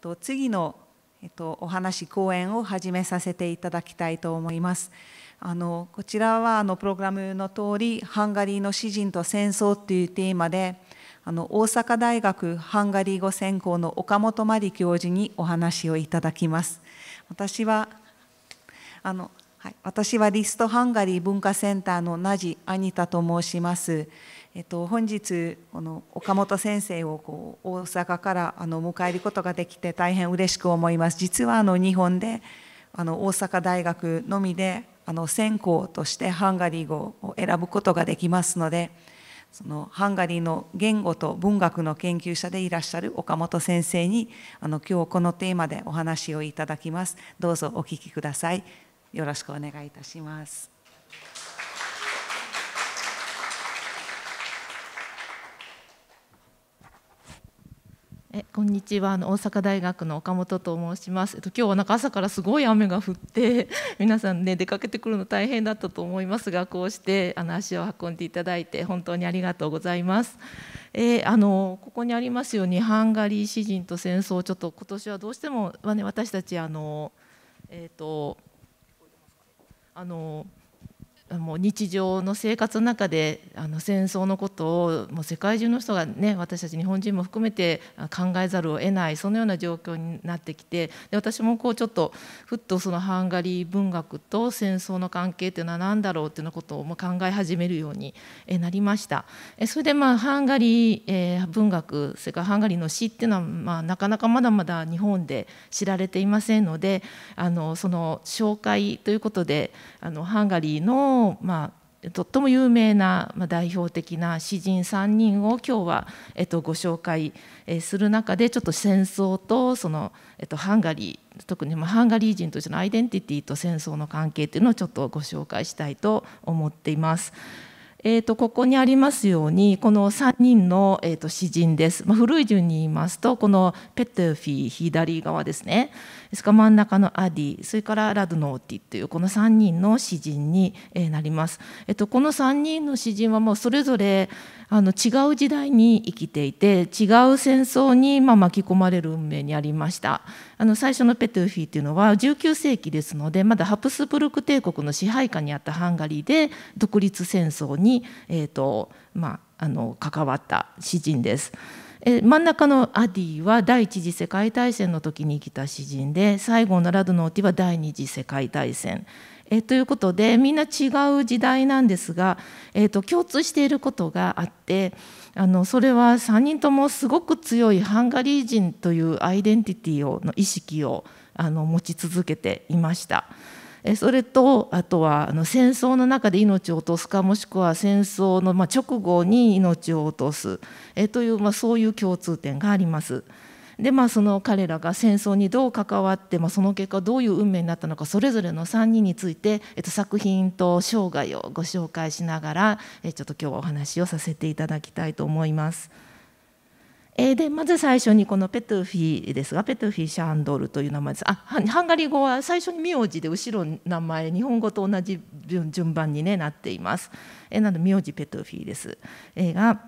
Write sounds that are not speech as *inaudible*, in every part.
と次のえっと、お話講演を始めさせていただきたいと思います。あのこちらはあのプログラムの通り「ハンガリーの詩人と戦争」というテーマであの大阪大学ハンガリー語専攻の岡本真理教授にお話をいただきます。私はあの、はい、私はリストハンガリー文化センターのナジ・アニタと申します。えっと、本日この岡本先生をこう大阪からあの迎えることができて大変嬉しく思います実はあの日本であの大阪大学のみであの専攻としてハンガリー語を選ぶことができますのでそのハンガリーの言語と文学の研究者でいらっしゃる岡本先生にあの今日このテーマでお話をいただきますどうぞお聞きくださいよろしくお願いいたしますえこんにちはあの大阪大学の岡本と申します、えっと、今日はなんか朝からすごい雨が降って *laughs* 皆さんね出かけてくるの大変だったと思いますがこうしてあの足を運んでいただいて本当にありがとうございます。えー、あのここにありますようにハンガリー詩人と戦争ちょっと今年はどうしても、はね、私たちあのえっ、ー、とあのもう日常の生活の中であの戦争のことをもう世界中の人がね私たち日本人も含めて考えざるを得ないそのような状況になってきてで私もこうちょっとふっとそのハンガリー文学と戦争の関係っていうのは何だろうっていうのことをも考え始めるようになりましたそれでまあハンガリー、え文学それからハンガリーの詩っていうのはまあなかなかまだまだ日本で知られていませんのであのその紹介ということであのハンガリーのまあ、とっても有名な、まあ、代表的な詩人3人を今日は、えっと、ご紹介する中でちょっと戦争とその、えっと、ハンガリー特にハンガリー人としてのアイデンティティと戦争の関係っていうのをちょっとご紹介したいと思っています。えーと、ここにありますようにこの3人の、えーと、詩人です、まあ、古い順に言いますとこのペゥフィ左側ですねですから真ん中のアディそれからラドノーティというこの3人の詩人に、えなります、えーとこの3人の詩人はもうそれぞれあの違う時代に生きていて違う戦争に、まあ、巻き込まれる運命にありましたあの最初のペトゥーフィーというのは19世紀ですのでまだハプスブルク帝国の支配下にあったハンガリーで独立戦争に、えーとまあ、あの関わった詩人です。真ん中のアディは第一次世界大戦の時に生きた詩人で最後のラドノーティは第二次世界大戦。えということでみんな違う時代なんですが、えーと共通していることがあってあのそれは3人ともすごく強いハンガリー人というアイデンティティをの意識をあの持ち続けていました。えそれとあとはあの戦争の中で命を落とすかもしくは戦争のま直後に命を落とすえというまそういう共通点があります。でまあその彼らが戦争にどう関わって、まあ、その結果どういう運命になったのかそれぞれの3人について、えっと、作品と生涯をご紹介しながら、えちょっと今日はお話をさせていただきたいと思います。えでまず最初にこのペトゥフィですがペトゥフィシャンドルという名前ですあハンガリー語は最初に名字で後ろ名前日本語と同じ順番に、ね、なっています、えなので名字ペトゥフィです、えが、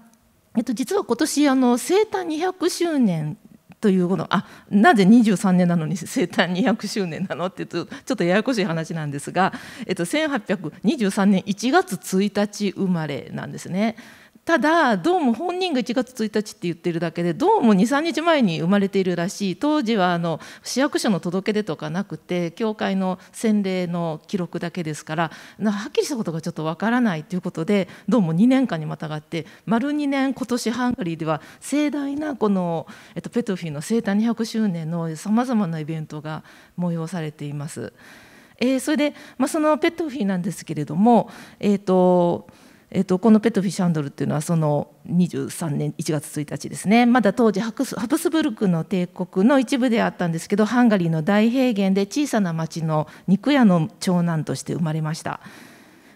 えっと、実は今年あの生誕200周年というこのあなぜ23年なのに生誕200周年なのってちょっとややこしい話なんですが、えっと、1823年1月1日生まれなんですね。ただどうも本人が1月1日って言ってるだけでどうも23日前に生まれているらしい当時はあの市役所の届け出とかなくて教会の洗礼の記録だけですからはっきりしたことがちょっとわからないということでどうも2年間にまたがって丸2年今年ハンガリーでは盛大なこの、えっと、ペトフィーの生誕200周年のさまざまなイベントが催されています。えー、それで、まあ、そのペットフィーなんですけれども、えーとえと、このペトフィ・シャンドルっていうのはその23年1月1日ですねまだ当時ハプスブルクの帝国の一部であったんですけどハンガリーの大平原で小さな町の肉屋の長男として生まれました。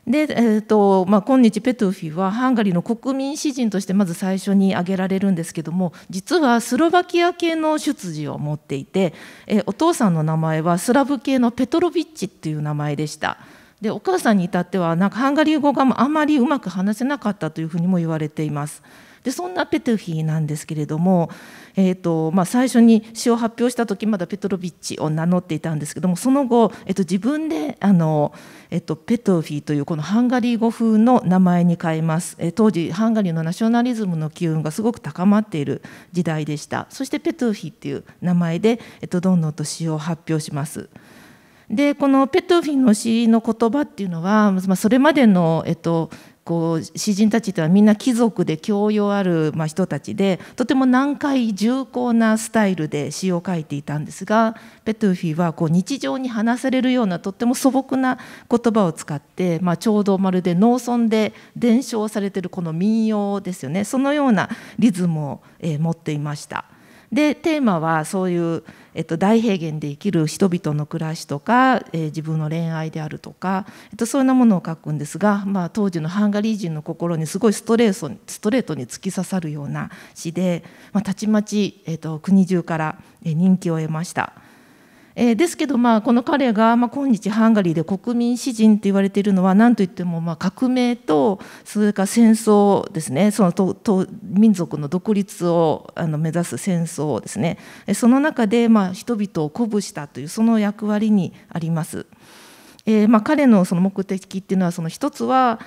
で、えーとまあ、今日ペトゥフィはハンガリーの国民詩人としてまず最初に挙げられるんですけども実はスロバキア系の出自を持っていて、えー、お父さんの名前はスラブ系のペトロビッチっていう名前でした。でお母さんに至ってはなんかハンガリー語があまりうまく話せなかったというふうにも言われています。でそんなペトゥフィなんですけれども、えーとまあ、最初に詩を発表した時まだペトロビッチを名乗っていたんですけどもその後、えー、と自分であの、えー、とペトフィというこのハンガリー語風の名前に変えます、えー、当時ハンガリーのナショナリズムの機運がすごく高まっている時代でしたそしてペトフィっていう名前で、えー、とどんどんと詩を発表します。でこのペトフィの詩の言葉っていうのは、まあ、それまでの、えっと、こう詩人たちとはみんな貴族で教養ある、まあ、人たちでとても難解重厚なスタイルで詩を書いていたんですがペトゥフィはこう日常に話されるようなとっても素朴な言葉を使って、まあ、ちょうどまるで農村で伝承されてるこの民謡ですよねそのようなリズムを、えー、持っていました。でテーマはそういうえっと、大平原で生きる人々の暮らしとか、えー、自分の恋愛であるとか、えっと、そういうなものを書くんですが、まあ、当時のハンガリー人の心にすごいストレートストレートに突き刺さるような詩で、まあ、たちまち、えっと、国中から人気を得ました。えー、ですけど、まあ、この彼が、まあ、今日ハンガリーで国民詩人と言われているのは何といっても、まあ、革命とそれから戦争ですねそのとと民族の独立をあの目指す戦争ですねその中で、まあ、人々を鼓舞したというその役割にあります。えーまあ、彼のその目的っていうのはその一つは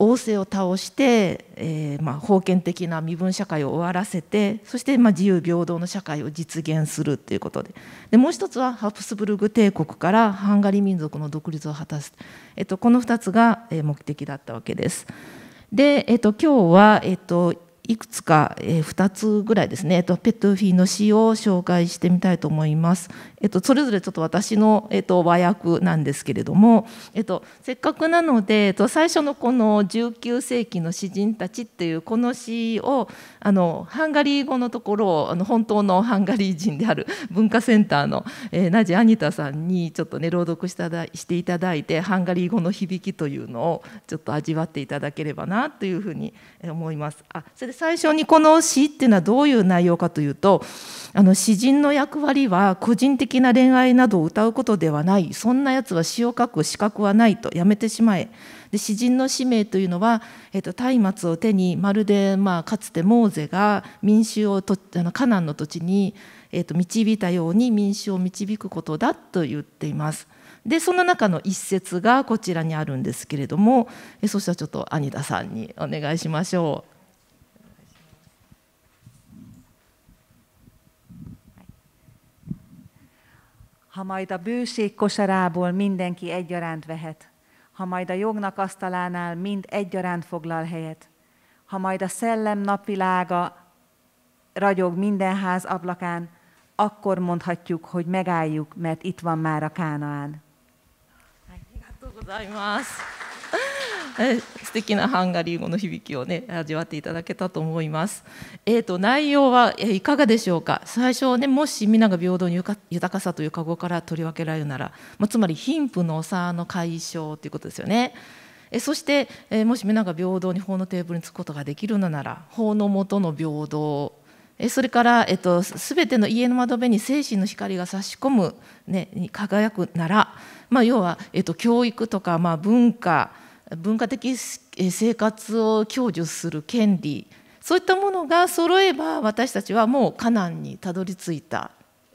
王政を倒して、えーまあ、封建的な身分社会を終わらせてそして、まあ、自由平等の社会を実現するということででもう一つはハプスブルグ帝国からハンガリー民族の独立を果たす、えっと、この2つが目的だったわけです。で、えっと、今日は、えっと、いくつか、えー、2つぐらいですね、えっと、ペットフィーの詩を紹介してみたいと思います。えっと、それぞれちょっと私の、えっと、和訳なんですけれども、えっと、せっかくなので、えっと、最初のこの19世紀の詩人たちっていうこの詩をあのハンガリー語のところをあの本当のハンガリー人である文化センターの、えー、ナジ・アニタさんにちょっとね朗読しただしていただいてハンガリー語の響きというのをちょっと味わっていただければなというふうに思います。あそれで最初にこの詩っていうのはどういう内容かというとあの詩人の役割は個人的な恋愛などを歌うことではないそんなやつは詩を書く資格はないとやめてしまえで詩人の使命というのは、えっと松明を手にまるで、まあ、かつてモーゼが民衆をとあのカナンの土地に、えっと導いたように民衆を導くことだと言っています。でその中の一節がこちらにあるんですけれどもそしたらちょっとアニダさんにお願いしましょう。ha majd a bőség kosarából mindenki egyaránt vehet, ha majd a jognak asztalánál mind egyaránt foglal helyet, ha majd a szellem napvilága ragyog minden ház ablakán, akkor mondhatjuk, hogy megálljuk, mert itt van már a Kánaán. ありがとうございます。Hát, *laughs* 素敵なハンガリー語の響きをね味わっていただけたと思います。えーと、内容はいかがでしょうか最初ねもし皆が平等に豊かさというかごから取り分けられるなら、まあ、つまり貧富の差の解消ということですよね。えそして、えもし皆が平等に法のテーブルにつくことができるのなら法のもとの平等それから、えっと、全ての家の窓辺に精神の光が差し込む、ね、に輝くなら、まあ、要は、えっと、教育とか、まあ、文化文化的生活を享受する権利そういったものが揃えば私たちはもうカナンにたどり着いた、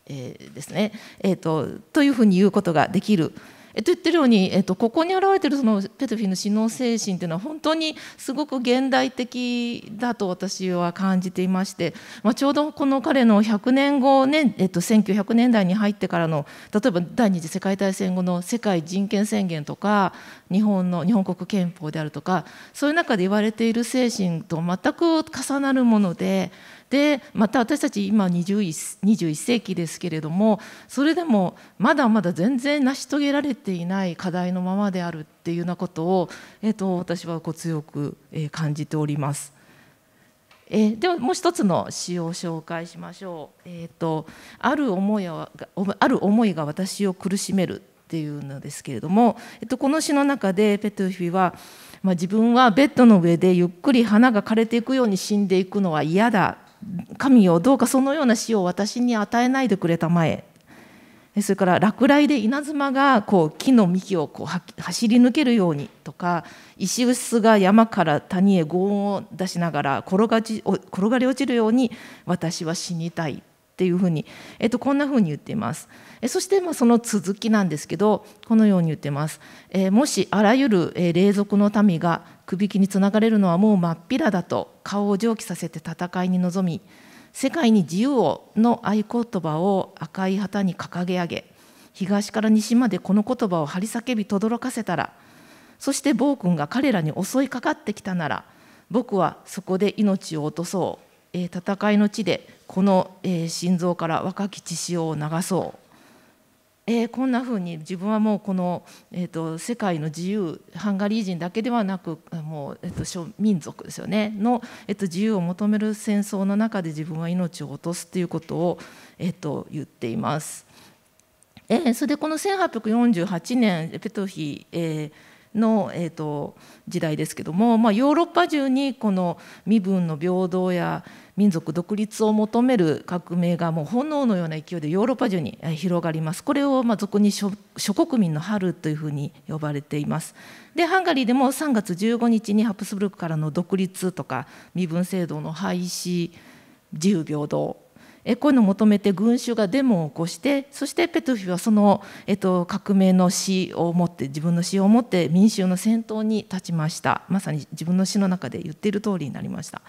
えー、ですね、えーと、とというふうに言うことができる。えっと言ってるように、えっと、ここに現れてるそのペトフィの死の精神っていうのは本当にすごく現代的だと私は感じていまして、まあ、ちょうどこの彼の100年後ね、えっと、1900年代に入ってからの例えば第二次世界大戦後の世界人権宣言とか日本の日本国憲法であるとかそういう中で言われている精神と全く重なるもので。でまた私たち今 21, 21世紀ですけれどもそれでもまだまだ全然成し遂げられていない課題のままであるっていうようなことを、えーと、私はこう強く感じております。えー、ではもう一つの詩を紹介しましょう。えーと、ある思いある思いが私を苦しめるっていうのですけれども、えっと、この詩の中でペトゥフィは、まあ、自分はベッドの上でゆっくり花が枯れていくように死んでいくのは嫌だ神よどうかそのような死を私に与えないでくれたまえそれから落雷で稲妻がこう木の幹をこう走り抜けるようにとか石臼が山から谷へ轟音を出しながら転がち転がり落ちるように私は死にたいっていうふうに、えっと、こんなふうに言っています。えそして、まあ、その続きなんですけどこのように言ってます。えもしあらゆる、え霊族の民がくびきにつながれるのはもう真っ平だと顔を蒸気させて戦いに臨み世界に自由をの合言葉を赤い旗に掲げ上げ東から西までこの言葉を張り叫び轟かせたらそして暴君が彼らに襲いかかってきたなら僕はそこで命を落とそう、えー、戦いの地でこの、えー、心臓から若き血潮を流そうえー、こんなふうに自分はもうこの、えーと、世界の自由ハンガリー人だけではなくもう、えーと、民族ですよねの、えーと、自由を求める戦争の中で自分は命を落とすということを、えー、と言っています。えー、それでこの1848年ペトヒ、えー、の、えーと時代ですけども、まあ、ヨーロッパ中にこの身分の平等や民族独立を求める革命がもう炎のような勢いでヨーロッパ中に広がりますこれをま俗に諸国民の春というふうに呼ばれていますでハンガリーでも3月15日にハプスブルクからの独立とか身分制度の廃止自由平等えこういうのを求めて群衆がデモを起こしてそしてペトゥフィはその、えっと、革命の死を持って自分の死を持って民衆の先頭に立ちましたまさに自分の死の中で言っている通りになりました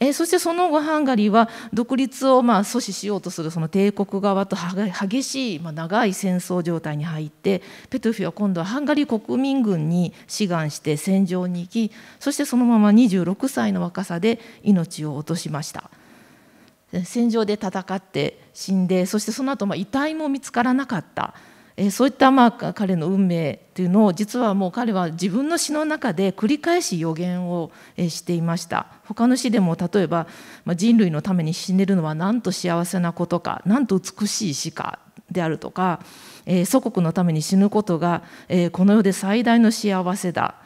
えー、そしてその後ハンガリーは独立をまあ阻止しようとするその帝国側と激しい、まあ、長い戦争状態に入ってペトゥフィは今度はハンガリー国民軍に志願して戦場に行きそしてそのまま26歳の若さで命を落としました。戦場で戦って死んでそしてその後ま遺体も見つからなかったえそういったまあ彼の運命というのを実はもう彼は自分の詩の中で繰り返し予言をしていました他の詩でも例えば「人類のために死ねるのはなんと幸せなことかなんと美しい詩か」であるとか「祖国のために死ぬことがこの世で最大の幸せだ」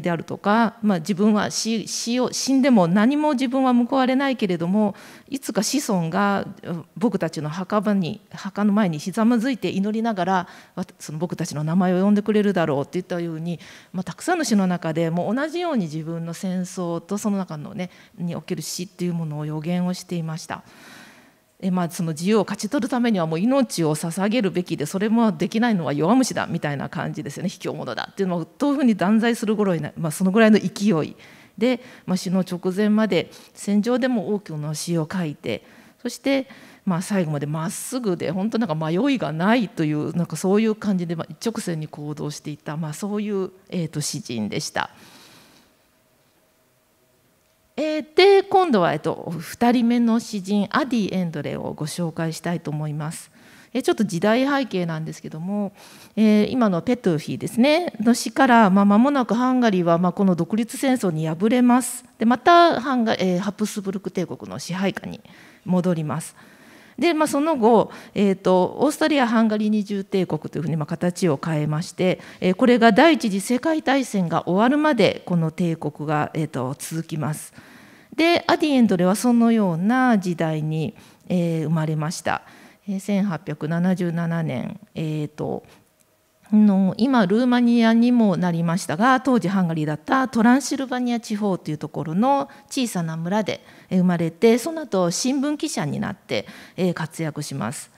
であるとか、まあ、自分は死死を死んでも何も自分は報われないけれどもいつか子孫が僕たちの墓場に墓の前にひざまずいて祈りながらその僕たちの名前を呼んでくれるだろうっていったように、まあ、たくさんの詩の中でも同じように自分の戦争とその中の、ね、における死っていうものを予言をしていました。えまあ、その自由を勝ち取るためにはもう命を捧げるべきでそれもできないのは弱虫だみたいな感じですよね卑怯者だっていうのをどういうふうに断罪する頃に、まあ、そのぐらいの勢いで、まあ、死の直前まで戦場でも多くの詩を書いてそして、まあ、最後までまっすぐで本当なんか迷いがないというなんかそういう感じで、ま一直線に行動していた、まあ、そういう、えー、と詩人でした。えー、で今度は、えっと、2人目の詩人アディ・エンドレをご紹介したいと思います。えちょっと時代背景なんですけども、えー、今のペトゥフィですねの死から、まあ、間もなくハンガリーは、まあ、この独立戦争に敗れますでまたハンガ、えー、ハプスブルク帝国の支配下に戻ります。で、まあ、その後、えーと、オーストリア・ハンガリー二重帝国というふうにまあ形を変えまして、えー、これが第一次世界大戦が終わるまでこの帝国が、えーと、続きます。でアディエンドレはそのような時代に、えー、生まれました。1877年、えーとの今ルーマニアにもなりましたが当時ハンガリーだったトランシルバニア地方というところの小さな村で生まれてその後新聞記者になって活躍します。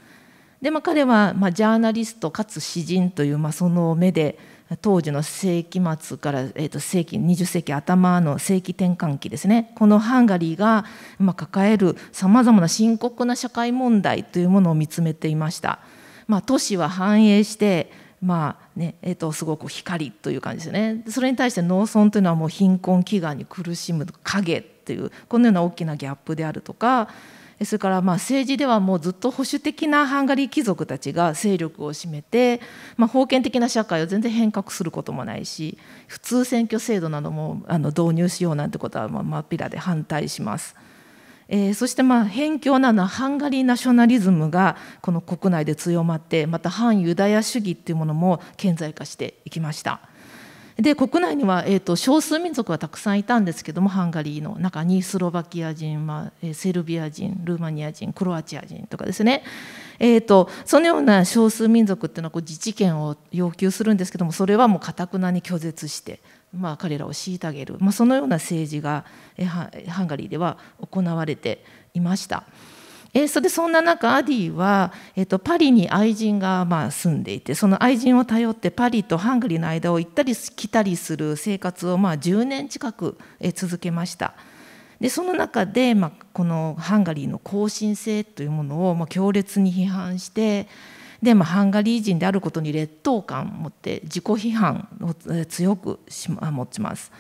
でまあ、彼は、まあ、ジャーナリストかつ詩人という、まあ、その目で当時の世紀末から、えー、と世紀20世紀頭の世紀転換期ですねこのハンガリーが、まあ、抱えるさまざまな深刻な社会問題というものを見つめていました。まあ、都市は繁栄してまあねえー、とすごく光という感じですねそれに対して農村というのはもう貧困飢餓に苦しむ影っていうこのような大きなギャップであるとかそれからまあ政治ではもうずっと保守的なハンガリー貴族たちが勢力を占めて、まあ、封建的な社会を全然変革することもないし普通選挙制度などもあの導入しようなんてことはまあ真っ平で反対します。えー、そしてまあ偏境なのはハンガリーナショナリズムがこの国内で強まってまた反ユダヤ主義っていうものも顕在化していきました。で国内には、えと、少数民族はたくさんいたんですけどもハンガリーの中にスロバキア人、はセルビア人ルーマニア人クロアチア人とかですね、えーと、とそのような少数民族っていうのはこう自治権を要求するんですけどもそれはもうかたくなに拒絶してまあ、彼らを虐げる、まあ、そのような政治がハンガリーでは行われていました。えそれでそんな中アディは、えー、とパリに愛人がまあ住んでいてその愛人を頼ってパリとハンガリーの間を行ったり来たりする生活をまあ10年近く、え続けました。でその中で、まあ、このハンガリーの後進性というものを、まあ、強烈に批判してで、まあ、ハンガリー人であることに劣等感を持って自己批判を強く持ちます。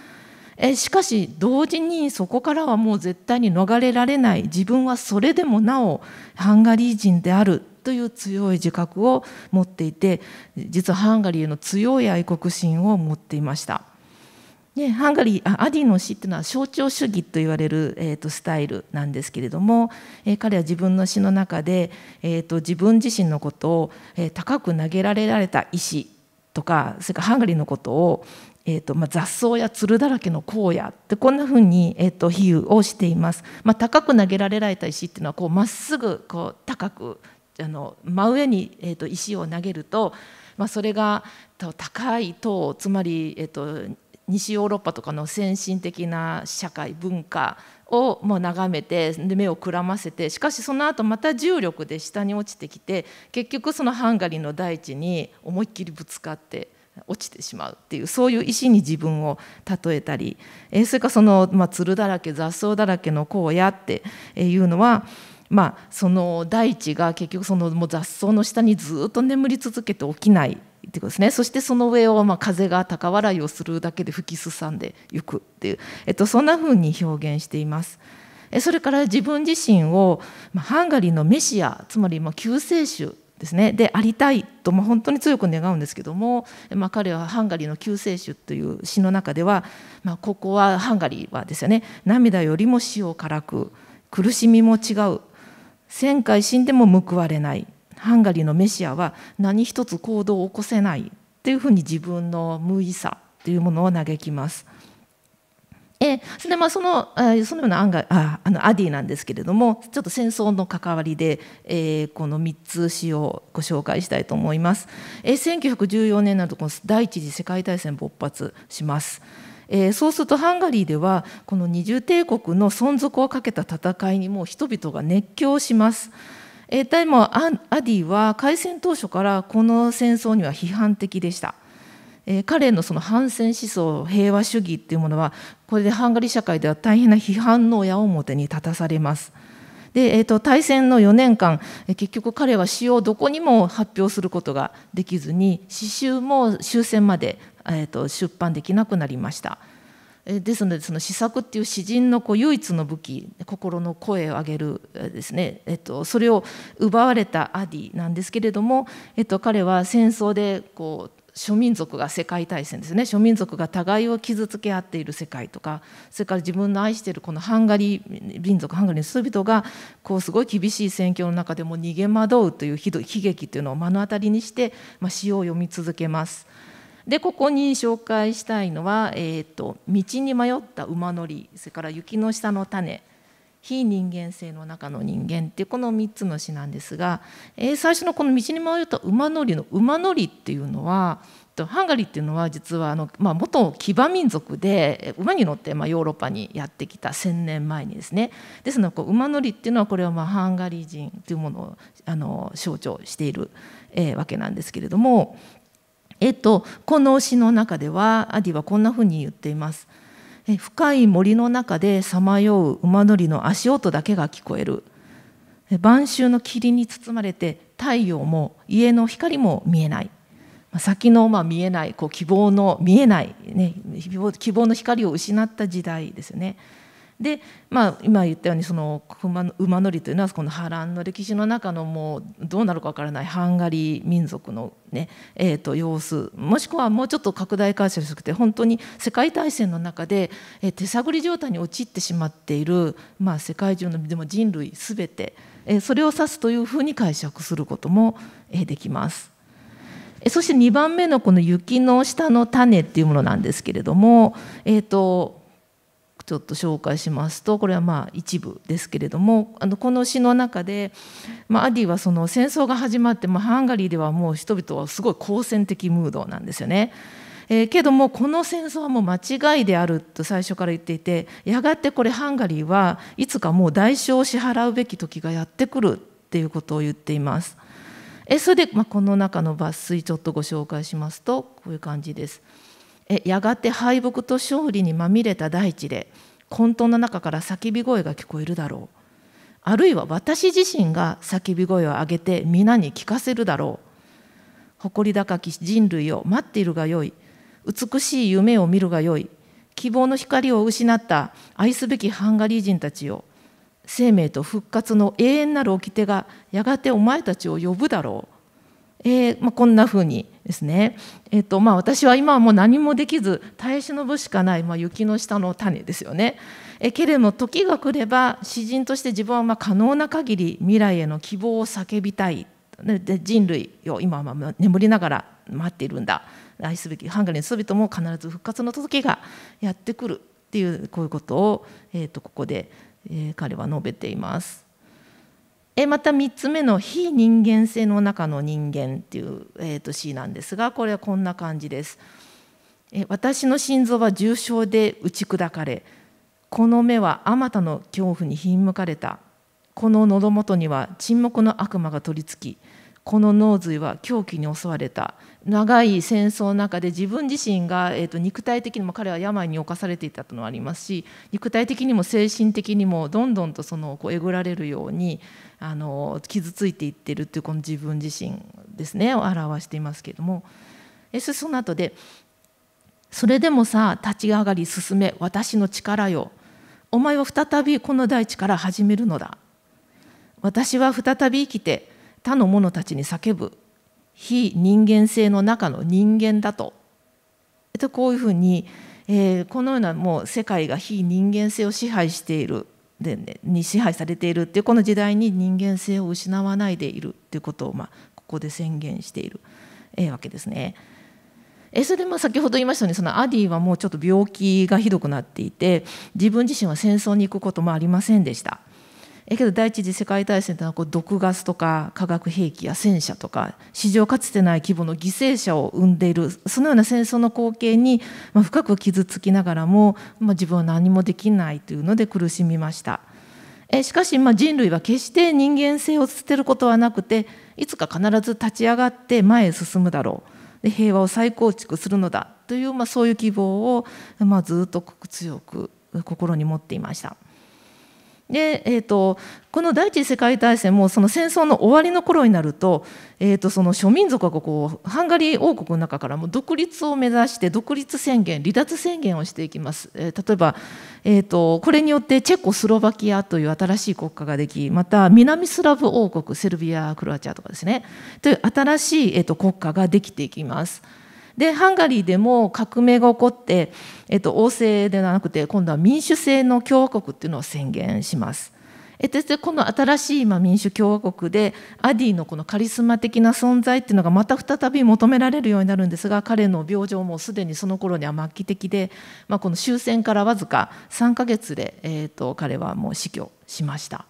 えしかし同時にそこからはもう絶対に逃れられない自分はそれでもなおハンガリー人であるという強い自覚を持っていて実はハンガリーの強い愛国心を持っていました。でハンガリーあアディの死っていうのは象徴主義と言われる、えーと、スタイルなんですけれども、えー、彼は自分の死の中で、えーと、自分自身のことを、えー、高く投げられられた石とかそれからハンガリーのことを、えーとまあ、雑草やつるだらけの荒野ってこんなふうに、えーと、比喩をしています。まあ、高く投げられられた石っていうのはこうまっすぐこう高くあの真上に、えー、と石を投げると、まあ、それが高い塔つまり、えー、と西ヨーロッパとかの先進的な社会文化をもう眺めてで目をくらませてしかしその後また重力で下に落ちてきて結局そのハンガリーの大地に思いっきりぶつかって落ちてしまうっていうそういう石に自分を例えたり、えそれからその、まあ、つるだらけ雑草だらけの荒野っていうのは。まあ、その大地が結局そのもう雑草の下にずっと眠り続けて起きないってことですね、そしてその上を、まあ、風が高笑いをするだけで吹きすさんでいくっていう、えっと、そんなふうに表現しています。それから自分自身を、まあ、ハンガリーのメシアつまりまあ救世主ですねでありたいと、まあ、本当に強く願うんですけども、まあ、彼はハンガリーの救世主という詩の中では、まあ、ここはハンガリーはですよね涙よりも死をからく苦しみも違う1000回死んでも報われないハンガリーのメシアは何一つ行動を起こせないっていうふうに自分の無意さというものを嘆きます。えそれまあそのそのような案がああのアディなんですけれどもちょっと戦争の関わりで、えー、この3つ詩をご紹介したいと思います。えー、1914年などこの第一次世界大戦勃発します。えー、そうするとハンガリーではこの二重帝国の存続をかけた戦いにも人々が熱狂します。えー、でアディは開戦当初からこの戦争には批判的でした。えー、彼のその反戦思想平和主義っていうものはこれでハンガリー社会では大変な批判の矢面に立たされます。で、えーと、対大戦の4年間結局彼は詩をどこにも発表することができずに詩集も終戦まで、えーと出版できなくなりました。ですのでその詩作っていう詩人のこう唯一の武器心の声を上げるですね、えっと、それを奪われたアディなんですけれども、えっと、彼は戦争でこう諸民族が世界大戦ですね諸民族が互いを傷つけ合っている世界とかそれから自分の愛しているこのハンガリー民族ハンガリーの人々がこうすごい厳しい戦況の中でも逃げ惑うという悲劇というのを目の当たりにして、まあ、詩を読み続けます。でここに紹介したいのは、えーと「道に迷った馬乗り」それから「雪の下の種」「非人間性の中の人間」っていうこの3つの詩なんですが、えー、最初のこの「道に迷った馬乗り」の「馬乗り」っていうのはハンガリーっていうのは実はあの、まあ、元騎馬民族で馬に乗ってまあヨーロッパにやってきた1,000年前にですねですのでこう馬乗りっていうのはこれはまあハンガリー人というものをあの象徴している、えわけなんですけれどもえっと、この詩の中ではアディはこんなふうに言っています。深い森の中でさまよう馬乗りの足音だけが聞こえる晩秋の霧に包まれて太陽も家の光も見えない先のまあ見えないこう希望の見えない、ね、希望の光を失った時代ですよね。で、まあ、今言ったようにその馬乗りというのはこの波乱の歴史の中のもうどうなるかわからないハンガリー民族のね、えー、と様子もしくはもうちょっと拡大解釈して、本当に世界大戦の中で、えー、手探り状態に陥ってしまっている、まあ、世界中のでも人類すべて、えー、それを指すというふうに解釈することも、えー、できます。そして2番目のこの雪の下の種っていうものなんですけれども、えーとちょっと紹介しますとこれはまあ一部ですけれどもあのこの詩の中で、まあ、アディはその戦争が始まって、まあ、ハンガリーではもう人々はすごい好戦的ムードなんですよね。えー、けどもこの戦争はもう間違いであると最初から言っていてやがてこれハンガリーはいつかもう代償を支払うべき時がやってくるっていうことを言っています。えそれで、まあ、この中の抜粋ちょっとご紹介しますとこういう感じです。えやがて敗北と勝利にまみれた大地で混沌の中から叫び声が聞こえるだろうあるいは私自身が叫び声を上げて皆に聞かせるだろう誇り高き人類を待っているがよい美しい夢を見るがよい希望の光を失った愛すべきハンガリー人たちを生命と復活の永遠なる掟がやがてお前たちを呼ぶだろうえーまあ、こんなふうにですね、えーとまあ、私は今はもう何もできず耐え忍ぶしかない、まあ、雪の下の種ですよね。えけれども時が来れば詩人として自分はまあ可能な限り未来への希望を叫びたいで人類を今はまあ眠りながら待っているんだ愛すべきハンガリーの人々も必ず復活の時がやってくるっていうこういうことを、えー、とここで、えー、彼は述べています。えまた3つ目の「非人間性の中の人間」っていう、えー、と詩なんですがこれはこんな感じです。え私の心臓は重症で打ち砕かれこの目はあまたの恐怖にひんむかれたこの喉元には沈黙の悪魔が取りつきこの脳髄は狂気に襲われた長い戦争の中で自分自身が、えーと、肉体的にも彼は病に侵されていたというのはありますし肉体的にも精神的にもどんどんとそのこうえぐられるようにあの傷ついていってるっていうこの自分自身ですねを表していますけれどもその後で「それでもさ立ち上がり進め私の力よお前は再びこの大地から始めるのだ私は再び生きて他の者たちに叫ぶ非人間性の中の人間だと、えっと、こういうふうに、えー、このようなもう世界が非人間性を支配しているで、ね、に支配されているっていうこの時代に人間性を失わないでいるっていうことを、まあ、ここで宣言している、えー、わけですね。えそれも先ほど言いましたようにそのアディはもうちょっと病気がひどくなっていて自分自身は戦争に行くこともありませんでした。えけど第一次世界大戦ってのはこう毒ガスとか化学兵器や戦車とか史上かつてない規模の犠牲者を生んでいるそのような戦争の光景に、ま深く傷つきながらも、ま自分は何もできないというので苦しみました。えしかし、ま人類は決して人間性を捨てることはなくていつか必ず立ち上がって前へ進むだろうで平和を再構築するのだという、まあ、そういう希望を、まあ、ずっと強く心に持っていました。で、えーと、この第一次世界大戦もその戦争の終わりの頃になると,、えーと、その諸民族がこうハンガリー王国の中からも独立を目指して独立宣言離脱宣言をしていきます、えー、例えば、えーと、とこれによってチェコスロバキアという新しい国家ができまた南スラブ王国セルビアクロアチアとかですねという新しい、えー、と国家ができていきます。でハンガリーでも革命が起こって、えっと、王政ではなくて今度は民主制の共和国っていうのを宣言します。そしてこの新しい民主共和国でアディのこのカリスマ的な存在っていうのがまた再び求められるようになるんですが彼の病状もすでにその頃には末期的で、まあ、この終戦からわずか3ヶ月で、えー、彼はもう死去しました。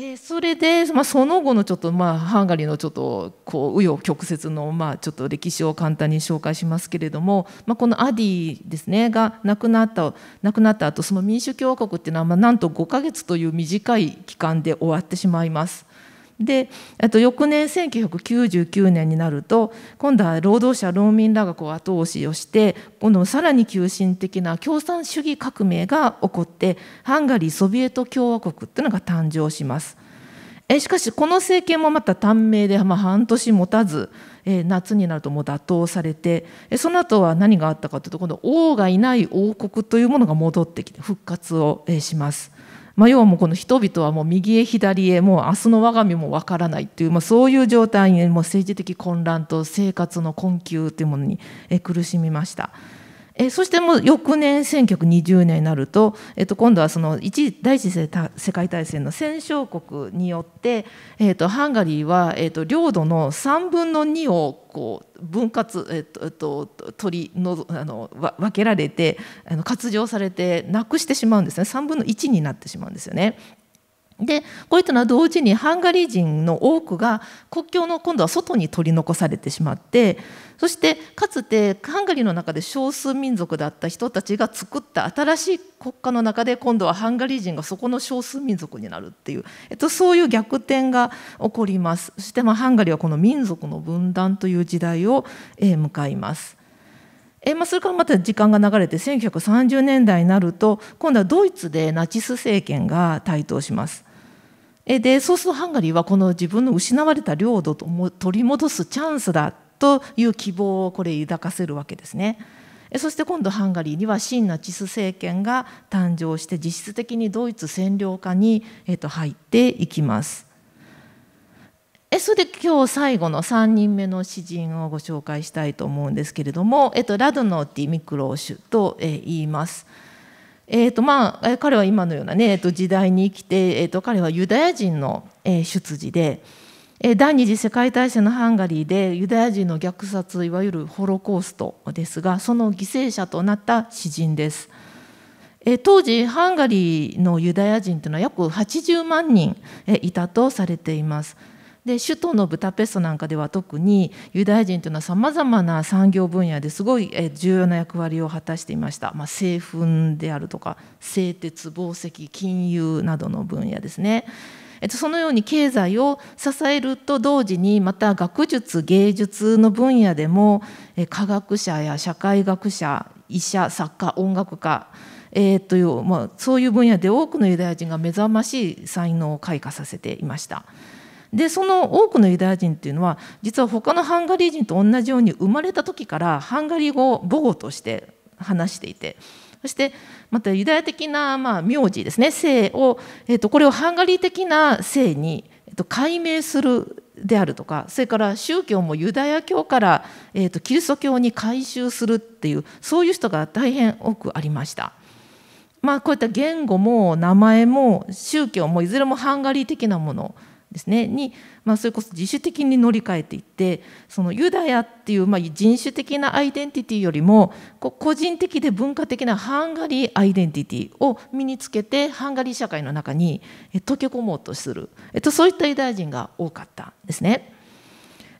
えー、それで、まあ、その後のちょっと、まあ、ハンガリーのちょっとこう紆余曲折の、まあ、ちょっと歴史を簡単に紹介しますけれども、まあ、このアディですねが亡くなった亡くなった後その民主共和国っていうのは、まあ、なんと5か月という短い期間で終わってしまいます。であと翌年1999年になると今度は労働者労民らがこう後押しをして今度さらに急進的な共産主義革命が起こってハンガリーソビエト共和国っていうのが誕生します。えしかしこの政権もまた短命で、まあ、半年持たず、え夏になるともう打倒されてその後は何があったかというと今度王がいない王国というものが戻ってきて復活を、えします。まあ、要はもうこの人々はもう右へ左へもう明日の我が身もわからないという、まあ、そういう状態にもう政治的混乱と生活の困窮というものに苦しみました。えそしてもう翌年1920年になると、えっと、今度はその一第一次世界大戦の戦勝国によって、えっと、ハンガリーは、えっと、領土の3分の2をこう分割、えっとえっと、取りのあの分けられてあの割譲されてなくしてしまうんですね3分の1になってしまうんですよね。でこういったのは同時にハンガリー人の多くが国境の今度は外に取り残されてしまってそしてかつてハンガリーの中で少数民族だった人たちが作った新しい国家の中で今度はハンガリー人がそこの少数民族になるっていう、えっと、そういう逆転が起こりますそしてまあハンガリーはこの民族の分断という時代を迎えます。えまあ、それからまた時間が流れて1930年代になると今度はドイツでナチス政権が台頭します。でそうするとハンガリーはこの自分の失われた領土を取り戻すチャンスだという希望をこれ抱かせるわけですね。そして今度ハンガリーには真ナチス政権が誕生して実質的にドイツ占領下に、入っていきます。それで今日最後の3人目の詩人をご紹介したいと思うんですけれども、ラドノーティ・ミクローシュと、言います。えーとまあ、彼は今のようなね、えー、と時代に生きて、えー、と彼はユダヤ人の、えー、出自で、えー、第二次世界大戦のハンガリーでユダヤ人の虐殺いわゆるホロコーストですがその犠牲者となった詩人です、えー、当時ハンガリーのユダヤ人というのは約80万人、えー、いたとされています。で首都のブタペストなんかでは特にユダヤ人というのはさまざまな産業分野ですごい重要な役割を果たしていました、まあ、製粉であるとか製鉄紡績金融などの分野ですね。えっと、そのように経済を支えると同時にまた学術芸術の分野でも科学者や社会学者医者作家音楽家えー、という、まあ、そういう分野で多くのユダヤ人が目覚ましい才能を開花させていました。でその多くのユダヤ人っていうのは実は他のハンガリー人と同じように生まれた時からハンガリー語を母語として話していてそしてまたユダヤ的な、まあ、名字ですね姓を、えー、とこれをハンガリー的な姓に、えー、と解明するであるとかそれから宗教もユダヤ教から、えー、とキリスト教に改宗するっていうそういう人が大変多くありました。まあ、こういった言語も名前も宗教もいずれもハンガリー的なものですねに、まあ、それこそ自主的に乗り換えていってそのユダヤっていう、まあ、人種的なアイデンティティよりも個人的で文化的なハンガリーアイデンティティを身につけてハンガリー社会の中に溶け込もうとする、えっと、そういったユダヤ人が多かったんですね。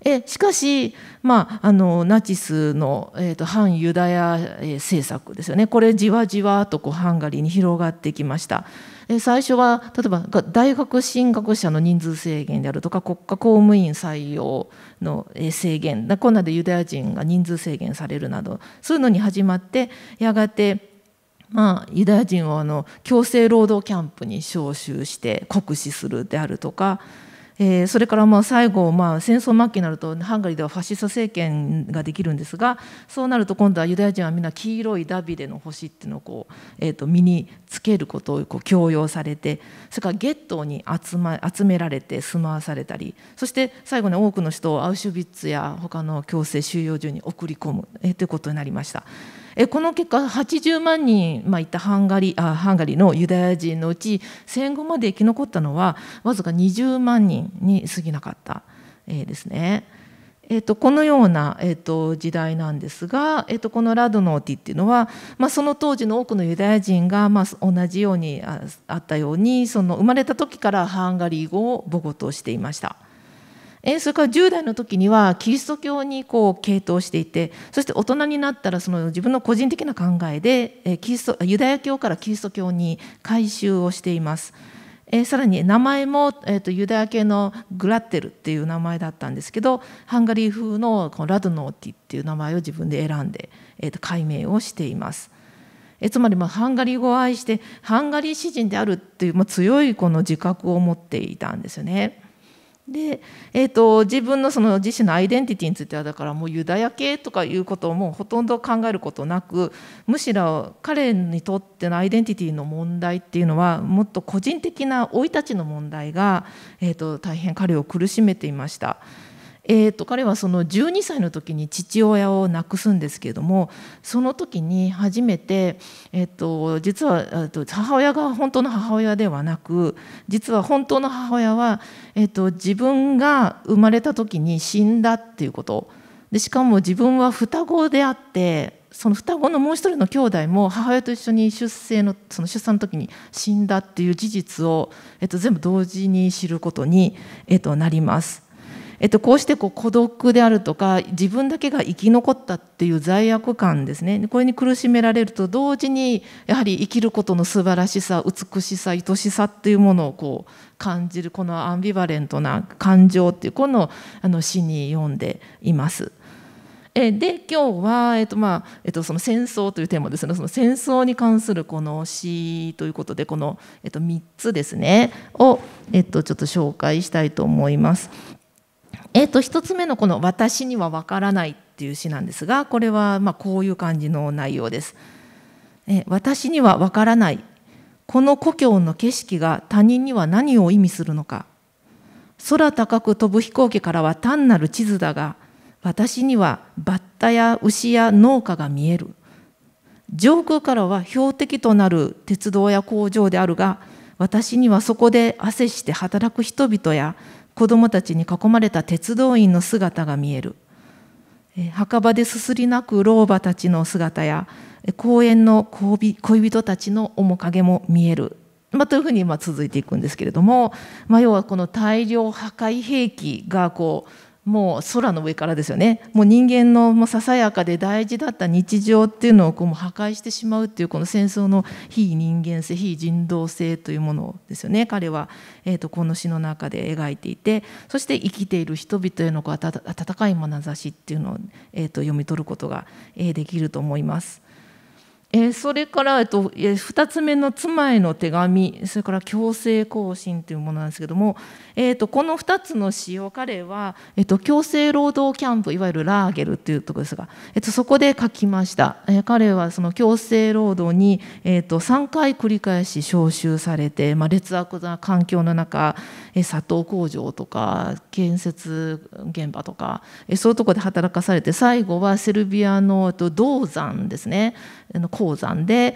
えしかし、まあ、あのナチスの、えーと、と反ユダヤ政策ですよねこれじわじわとこうハンガリーに広がってきました。え最初は例えば大学進学者の人数制限であるとか国家公務員採用の制限こんなでユダヤ人が人数制限されるなどそういうのに始まってやがてまあ、ユダヤ人をあの強制労働キャンプに招集して酷使するであるとかえー、それからまあ最後、まあ、戦争末期になるとハンガリーではファシスト政権ができるんですがそうなると今度はユダヤ人はみんな黄色いダビデの星っていうのをこう、えー、と身につけることをこう強要されてそれからゲットに集,、ま、集められて住まわされたりそして最後に多くの人をアウシュビッツや他の強制収容所に送り込む、えー、ということになりました。えこの結果80万人、まあ、いたハンガリあハンガリーのユダヤ人のうち戦後まで生き残ったのはわずか20万人に過ぎなかった、えー、ですね。えー、とこのような、えー、と時代なんですが、えー、とこのラドノーティっていうのは、まあ、その当時の多くのユダヤ人が、まあ、同じようにあったようにその生まれた時からハンガリー語を母語としていました。えそれから10代の時にはキリスト教にこう傾倒していてそして大人になったらその自分の個人的な考えで、えキリストユダヤ教からキリスト教に改宗をしています。えさらに名前も、えーと、ユダヤ系のグラッテルっていう名前だったんですけどハンガリー風のこのラドノーティっていう名前を自分で選んで、えーと、解明をしています。えつまりまあハンガリー語を愛してハンガリー詩人であるっていう、まあ、強いこの自覚を持っていたんですよね。で、えーと、自分のその自身のアイデンティティについてはだからもうユダヤ系とかいうことをもうほとんど考えることなくむしろ彼にとってのアイデンティティの問題っていうのはもっと個人的な生い立ちの問題が、えーと大変彼を苦しめていました。えーと、彼はその12歳の時に父親を亡くすんですけれどもその時に初めて、えーと、実は母親が本当の母親ではなく実は本当の母親は、えーと、自分が生まれた時に死んだっていうことでしかも自分は双子であってその双子のもう一人の兄弟も母親と一緒に出生のその出産の時に死んだっていう事実を、えと、全部同時に知ることに、えと、なります。えっと、こうしてこう孤独であるとか自分だけが生き残ったっていう罪悪感ですねこれに苦しめられると同時にやはり生きることの素晴らしさ美しさ愛しさっていうものをこう感じるこのアンビバレントな感情っていうこのあの詩に読んでいます。えで今日は、えっとまあえっと、その戦争というテーマですねその戦争に関するこの詩ということでこの、えっと、3つですねを、えっと、ちょっと紹介したいと思います。えーと、1つ目のこの「私にはわからない」っていう詩なんですがこれはまこういう感じの内容です。えー、私にはわからないこの故郷の景色が他人には何を意味するのか空高く飛ぶ飛行機からは単なる地図だが私にはバッタや牛や農家が見える上空からは標的となる鉄道や工場であるが私にはそこで汗して働く人々や子供たちに囲まれた鉄道員の姿が見える墓場ですすり泣く老婆たちの姿や公園の恋人たちの面影も見える、まあ、というふうにま続いていくんですけれども、まあ、要はこの大量破壊兵器がこうもう空の上からですよねもう人間のもうささやかで大事だった日常っていうのをこう破壊してしまうっていうこの戦争の非人間性非人道性というものですよね彼は、えーと、この詩の中で描いていてそして生きている人々へのこう温かい眼差しっていうのを、えーと、読み取ることが、えできると思います。えー、それから、えっと、2つ目の妻への手紙それから強制更新というものなんですけども、えーと、この2つの詩を彼は、えーと、強制労働キャンプいわゆるラーゲルというところですが、えーと、そこで書きました、えー、彼はその強制労働に、えー、と3回繰り返し招集されて、まあ、劣悪な環境の中、砂糖工場とか建設現場とかそういうとこで働かされて最後はセルビアの銅山ですね鉱山で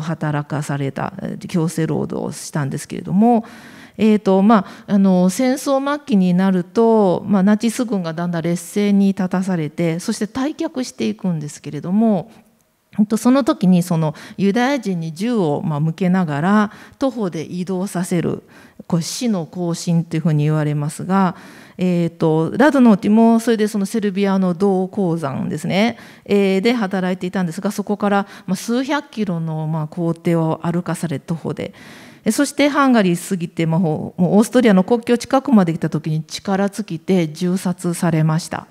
働かされた強制労働をしたんですけれども。えーとまあ、あの戦争末期になると、まあ、ナチス軍がだんだん劣勢に立たされてそして退却していくんですけれどもその時にそのユダヤ人に銃をま向けながら徒歩で移動させるこれ死の行進というふうに言われますが、えーと、ラドノーティもそれでそのセルビアの銅鉱山ですね、えー、で働いていたんですがそこからま数百キロのま行程を歩かされ徒歩で。そしてハンガリー過ぎて、オーストリアの国境近くまで来た時に力尽きて銃殺されました。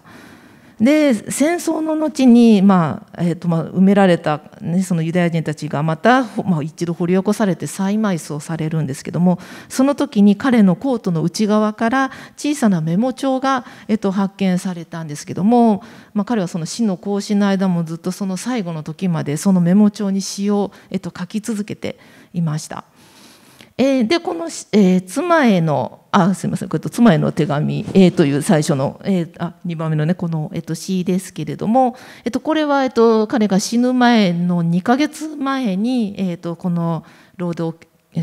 で戦争の後に、まあえーとまあ、埋められた、ね、そのユダヤ人たちがまた、まあ、一度掘り起こされて再埋葬されるんですけどもその時に彼のコートの内側から小さなメモ帳が、えーと、発見されたんですけども、まあ、彼はその死の行進の間もずっとその最後の時までそのメモ帳に詩を、えーと書き続けていました。えー、でこの、えー、妻へのあすみませんこれと妻への手紙、えー、という最初の、えー、あ2番目のねこの、えーと、詩ですけれども、えーと、これは、えーと、彼が死ぬ前の2か月前に、えー、とこの労働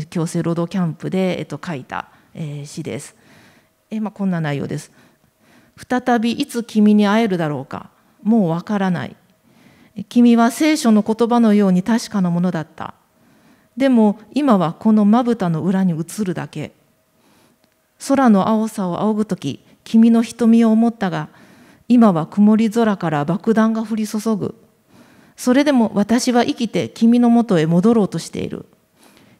強制労働キャンプで、えー、と書いた、えー、詩です、えーまあ、こんな内容です再びいつ君に会えるだろうかもうわからない君は聖書の言葉のように確かなものだったでも今はこのまぶたの裏に映るだけ空の青さを仰ぐ時君の瞳を思ったが今は曇り空から爆弾が降り注ぐそれでも私は生きて君のもとへ戻ろうとしている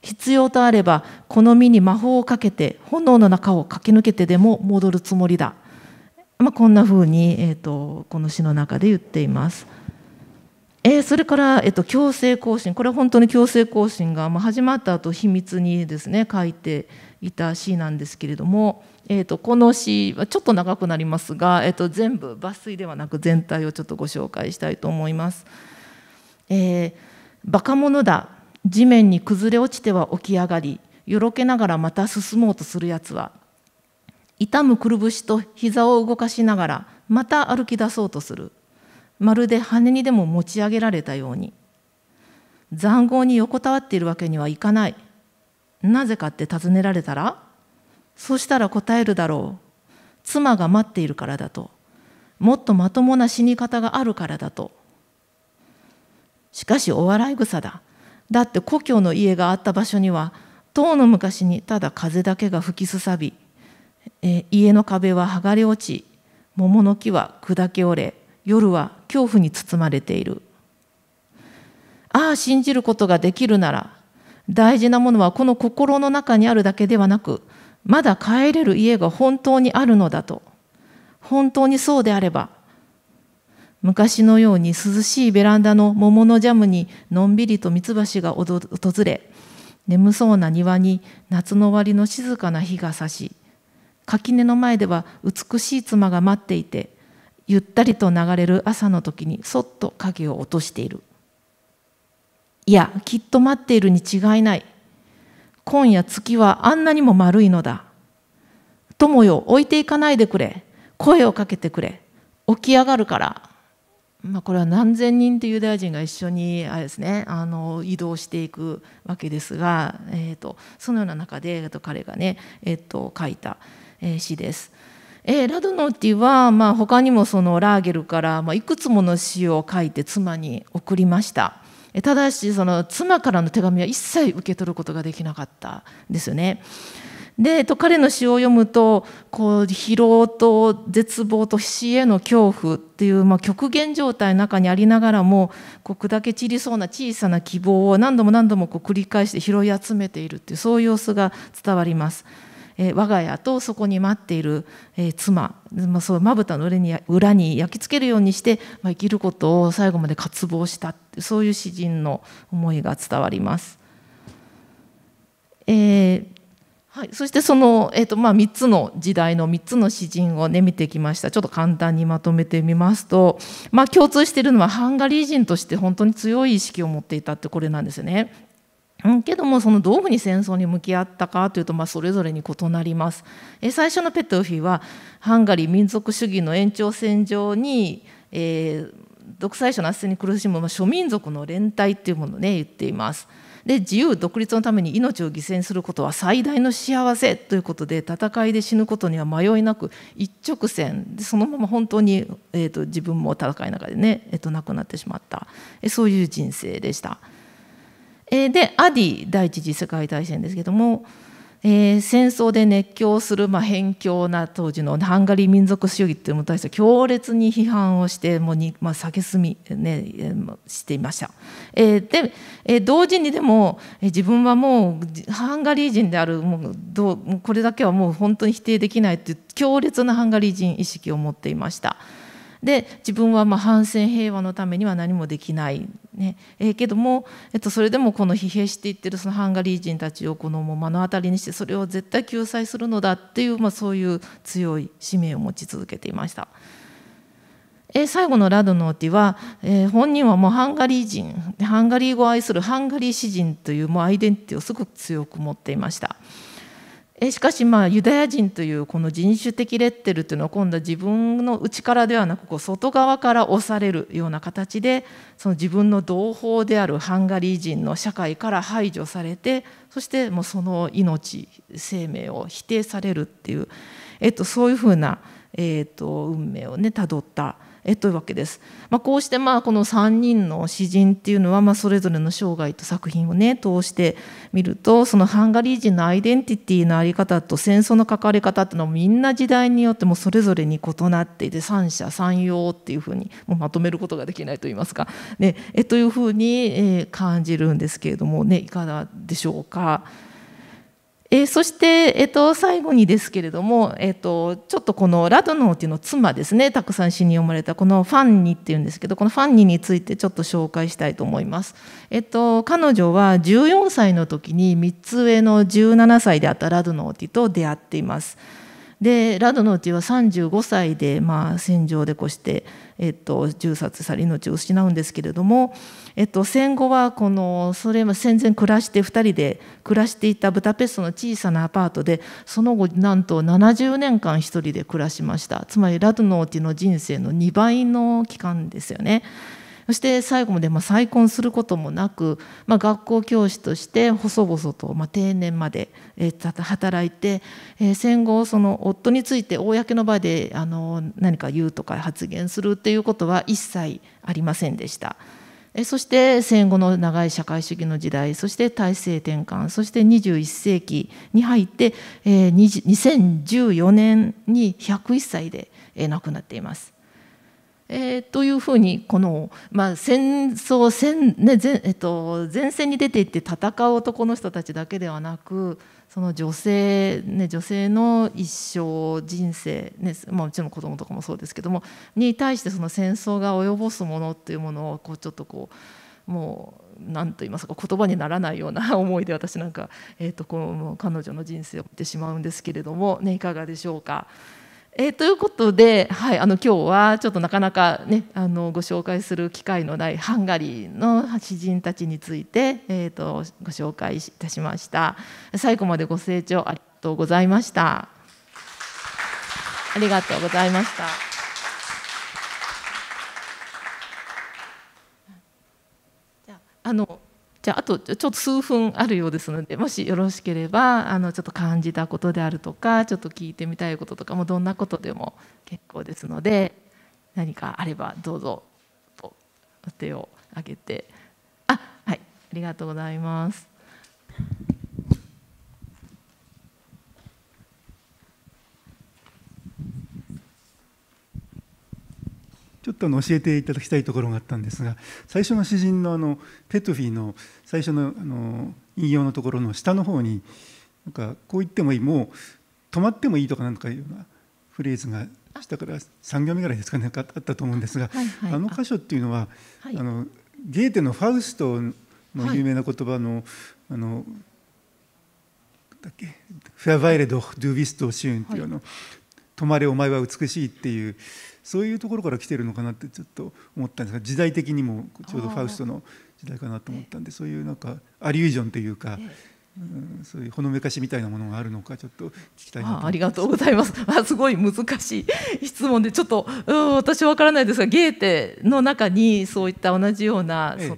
必要とあればこの身に魔法をかけて炎の中を駆け抜けてでも戻るつもりだ、まあ、こんなふうに、えーと、とこの詩の中で言っています。えー、それから、えっと、強制行進これは本当に強制行進が、まあ、始まった後秘密にですね書いていた詩なんですけれども、えー、とこの詩はちょっと長くなりますが、えっと全部抜粋ではなく全体をちょっとご紹介したいと思います。えー、バカ者だ地面に崩れ落ちては起き上がりよろけながらまた進もうとするやつは痛むくるぶしと膝を動かしながらまた歩き出そうとする。まるで羽にでも持ち上げられたように塹壕に横たわっているわけにはいかないなぜかって尋ねられたらそしたら答えるだろう妻が待っているからだともっとまともな死に方があるからだとしかしお笑い草だだって故郷の家があった場所には塔の昔にただ風だけが吹きすさび、え家の壁は剥がれ落ち桃の木は砕け折れ夜は恐怖に包まれているああ信じることができるなら大事なものはこの心の中にあるだけではなくまだ帰れる家が本当にあるのだと本当にそうであれば昔のように涼しいベランダの桃のジャムにのんびりとミツバチが訪れ眠そうな庭に夏の終わりの静かな日が差し垣根の前では美しい妻が待っていてゆったりと流れる朝の時にそっと影を落としているいやきっと待っているに違いない今夜月はあんなにも丸いのだ友よ置いていかないでくれ声をかけてくれ起き上がるからまあ、これは何千人というユダヤ人が一緒にあれです、ね、あの移動していくわけですが、えーと、そのような中で、えと、彼がね、えーと、書いた、え詩です。えー、ラドノーティは、まあ、他にもそのラーゲルから、まあ、いくつもの詩を書いて妻に送りました。ただしその妻からの手紙は一切受け取ることができなかったんですよね。でと彼の詩を読むとこう疲労と絶望と死への恐怖っていう、まあ、極限状態の中にありながらもこう砕け散りそうな小さな希望を何度も何度もこう繰り返して拾い集めているっていうそういう様子が伝わります。え我が家とそこに待っている、え妻、まあ、そうまぶたの裏に裏に焼き付けるようにして、まあ、生きることを最後まで渇望したそういう詩人の思いが伝わります。えー、はい、そしてその、えーとまあ、3つの時代の3つの詩人を、ね、見てきましたちょっと簡単にまとめてみますと、まあ、共通しているのはハンガリー人として本当に強い意識を持っていたってこれなんですよね。けどもそのどういうふうに戦争に向き合ったかというと、まあ、それぞれに異なります。え最初のペトフィはハンガリー民族主義の延長線上に、えー、独裁者の圧政に苦しむ、まあ、諸民族の連帯というものを、ね、言っています。で自由独立のために命を犠牲することは最大の幸せということで戦いで死ぬことには迷いなく一直線でそのまま本当に、えーと、自分も戦いの中でね、えーと、と亡くなってしまった、えそういう人生でした。えー、でアディ第一次世界大戦ですけども、えー、戦争で熱狂する、まあ、偏狂な当時のハンガリー民族主義っていうものに対して強烈に批判をしてもうに、まあ、み、ね、していました。えー、で、えー、同時にでも、えー、自分はもうハンガリー人であるもうどうこれだけはもう本当に否定できないという強烈なハンガリー人意識を持っていました。で自分はまあ反戦平和のためには何もできない、ねえー、けども、えっと、それでもこの疲弊していってるそのハンガリー人たちをこの目の当たりにしてそれを絶対救済するのだっていう、まあ、そういう強い使命を持ち続けていました。え最後のラドノーティは、えー、本人はもうハンガリー人ハンガリー語を愛するハンガリー詩人というもうアイデンティティをすごく強く持っていました。えしかしまあユダヤ人というこの人種的レッテルというのは今度は自分の内からではなくこう外側から押されるような形でその自分の同胞であるハンガリー人の社会から排除されてそしてもうその命生命を否定されるっていう、えっと、そういうふうな、えっと、運命をねたどった。えというわけです。まあ、こうしてまあこの3人の詩人っていうのはまあそれぞれの生涯と作品をね通してみるとそのハンガリー人のアイデンティティの在り方と戦争の関わり方っていうのはみんな時代によってもそれぞれに異なっていて三者三様っていうふうにもうまとめることができないと言いますか、ね、えというふうに感じるんですけれどもねいかがでしょうか。えー、そして、えーと、最後にですけれども、えーと、ちょっとこのラドノーティいうの妻ですねたくさん詩に読まれたこのファンニっていうんですけどこのファンニについてちょっと紹介したいと思います。えーと彼女は14歳の時に3つ上の17歳であったラドノーティと出会っています。でラドノーチは35歳で、まあ、戦場でこして、えっと、銃殺され命を失うんですけれども、えっと、戦後はこのそれ戦前暮らして2人で暮らしていたブダペストの小さなアパートでその後なんと70年間1人で暮らしましたつまりラドノーチの人生の2倍の期間ですよね。そして最後までま再婚することもなく、まあ、学校教師として細々とま定年まで、え働いて、え戦後その夫について公の場であの何か言うとか発言するっていうことは一切ありませんでした。そして戦後の長い社会主義の時代そして体制転換そして21世紀に入って2014年に101歳で亡くなっています。えー、というふうにこの、まあ、戦争戦、ね前えっと、前線に出ていって戦う男の人たちだけではなくその女性、ね、女性の一生人生、ねまあ、うちの子供とかもそうですけどもに対してその戦争が及ぼすものっていうものをこうちょっとこうもう何と言いますか言葉にならないような思いで私なんか、えー、とこう彼女の人生を見てしまうんですけれども、ね、いかがでしょうか。えー、ということで、はい、あの今日はちょっとなかなか、ね、あのご紹介する機会のないハンガリーの詩人たちについて、えーと、ご紹介いたしました最後までご清聴ありがとうございましたありがとうございましたあのじゃああとちょっと数分あるようですのでもしよろしければあのちょっと感じたことであるとかちょっと聞いてみたいこととかもどんなことでも結構ですので何かあればどうぞと手を挙げてあはいありがとうございます。ちょっとあの教えていただきたいところがあったんですが最初の詩人のあのペトフィーの最初のあの引用のところの下の方になんかこう言ってもいいもう止まってもいいとかなんとかいうようなフレーズが下から3行目ぐらいですかねあったと思うんですが、あの箇所っていうのはあのゲーテの「ファウスト」の有名な言葉のあのだっけ「フェアバイレド・ドゥ・ビスト・シューン」っていうの、はい「止まれお前は美しい」っていうそういうところから来てるのかなってちょっと思ったんですが時代的にもちょうどファウストの時代かなと思ったんでそういうなんかアリュージョンというか。うん、そういうほのめかしみたいなものがあるのかちょっと聞きたいありがとうございますあすごい難しい質問でちょっと、うん、私わからないですがゲーテの中にそういった同じような、ええ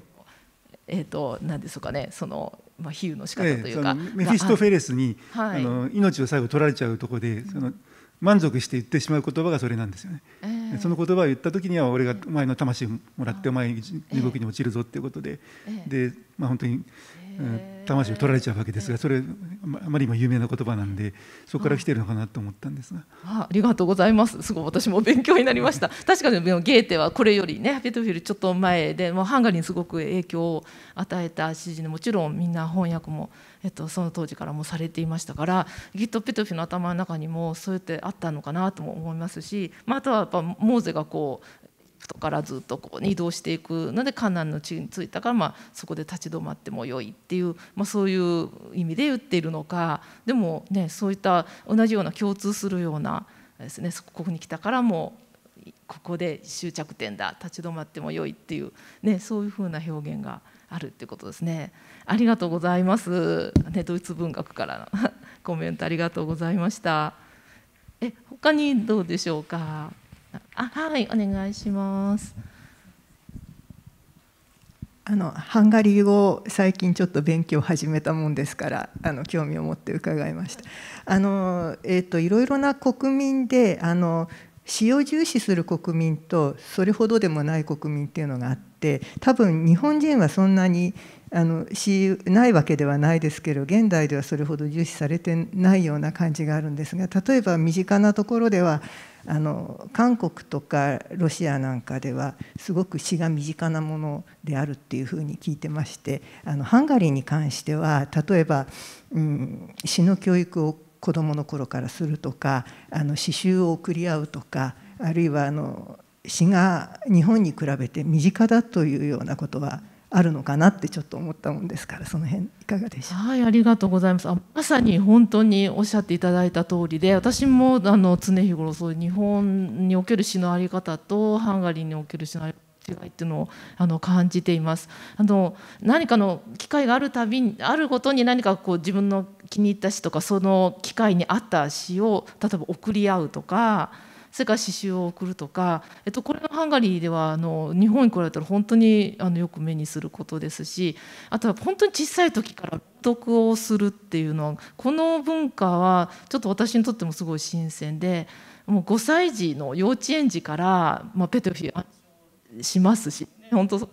えー、と何でしょうかねそのまあ比喩の仕方というか、ええ、メフィストフェレスに、はあの命を最後取られちゃうところでその、うん満足して言ってしまう言葉がそれなんですよね、えー、その言葉を言った時には俺がお前の魂をもらってお前地獄に落ちるぞっていうことで、えー、で、まあ、本当に、えー、魂を取られちゃうわけですがそれあまりにも有名な言葉なんでそこから来てるのかなと思ったんですが、ありがとうございますすごい私も勉強になりました *laughs* 確かにゲーテはこれよりねベトフィルちょっと前でもうハンガリーにすごく影響を与えた詩人でもちろんみんな翻訳もえっと、その当時からもされていましたからギット・ペトフィの頭の中にもそうやってあったのかなとも思いますし、まあ、あとはやっぱモーゼがこう人からずっとこう移動していくのでカナンの地に着いたから、まあ、そこで立ち止まってもよいっていう、まあ、そういう意味で言っているのかでも、ね、そういった同じような共通するようなです、ね、ここに来たからもここで終着点だ立ち止まっても良いっていう、ね、そういうふうな表現があるってことですね。ありがとうございます。ね、ドイツ文学からのコメントありがとうございました。え、他にどうでしょうか。あ、はい、お願いします。あのハンガリー語最近ちょっと勉強を始めたもんですからあの興味を持って伺いました。あのえーと、といろいろな国民であの詩を重視する国民とそれほどでもない国民っていうのがあって多分日本人はそんなにあの詩ないわけではないですけど現代ではそれほど重視されてないような感じがあるんですが例えば身近なところではあの韓国とかロシアなんかではすごく詩が身近なものであるっていうふうに聞いてましてあのハンガリーに関しては例えば、うん、詩の教育を子どもの頃からするとかあの刺繍を送り合うとかあるいはあの詩が日本に比べて身近だというようなことはあるのかなってちょっと思ったもんですからその辺いかがでしょうはいありがとうございますあまさに本当におっしゃっていただいた通りで私もあの常日頃そういう日本における詩の在り方とハンガリーにおける詩の在り方違いっていうのをあの感じています。あの何かの機会があるたびにあるごとに何かこう自分の気に入った詩とかその機会に合った詩を例えば送り合うとか。それから刺繍を送るとか、えっと、これのハンガリーではあの日本に来られたら本当にあのよく目にすることですしあとは本当に小さい時から読をするっていうのはこの文化はちょっと私にとってもすごい新鮮でもう5歳児の幼稚園児から、まあ、ペトフィアしますし本当そ